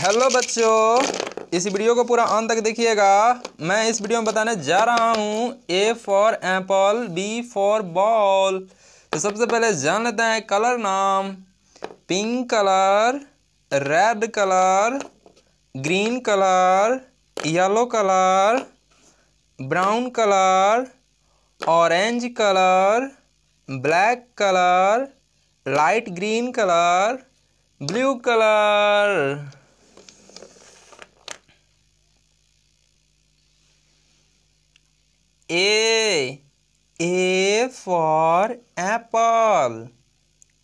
Hello बच्चों इस video को पूरा अंत तक देखिएगा मैं इस वीडियो में बताने जा रहा हूँ A for apple B for ball तो सबसे पहले जान लेते हैं कलर नाम pink colour red colour green colour yellow colour brown colour orange colour black colour light green colour blue colour A A for apple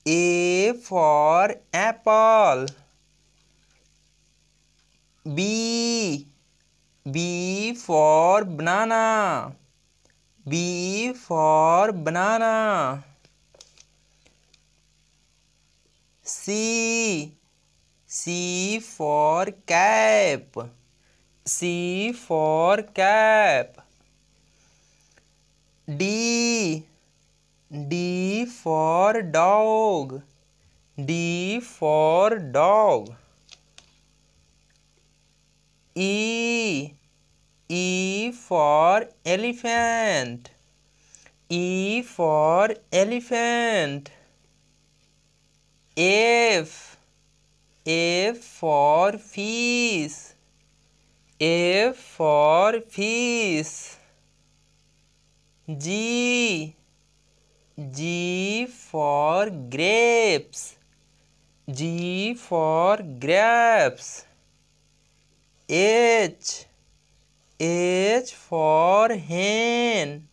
A for apple B B for banana B for banana C C for cap C for cap D D for dog D for dog E E for elephant E for elephant F F for fish F for fish G G for grapes G for grapes H H for hen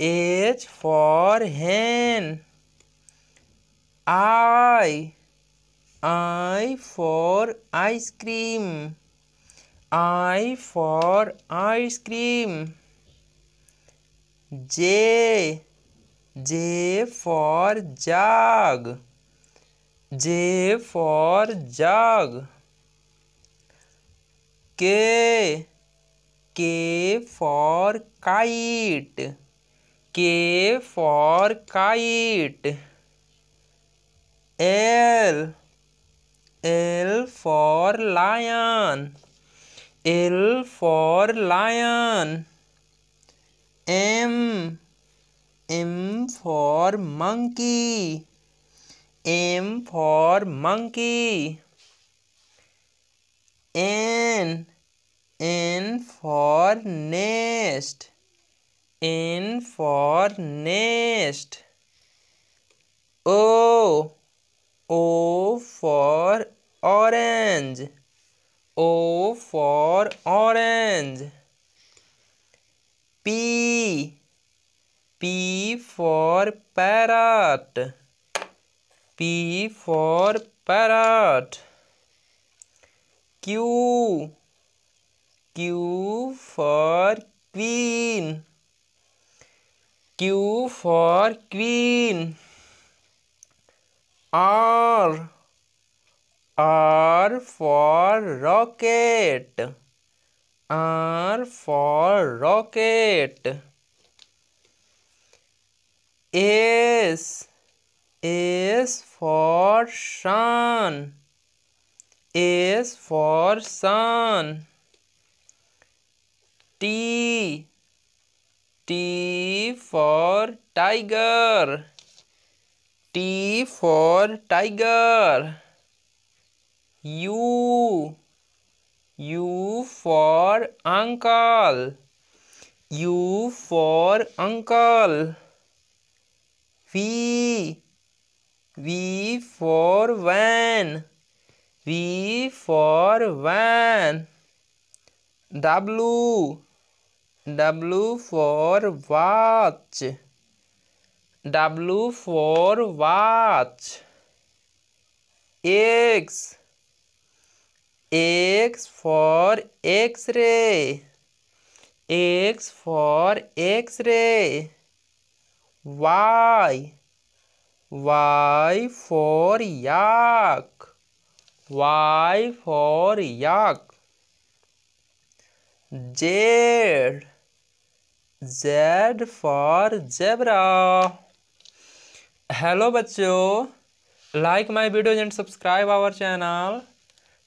H for hen I I for ice cream I for ice cream J. J for jug. J for jug. K. K for kite. K for kite. L. L for lion. L for lion. M. M for monkey. M for monkey. N. N for nest. N for nest. O. O for orange. O for orange. P. P for parrot. P for parrot. Q. Q for queen. Q for queen. R. R for rocket. R for rocket. S S for sun. S for sun. T T for tiger. T for tiger. U U for uncle. U for uncle. V. V for van. V for van. W. W for watch. W for watch. X. X for X ray X for X ray Y Y for yak Y for yak Z Z for zebra hello बच्चों like my videos and subscribe our channel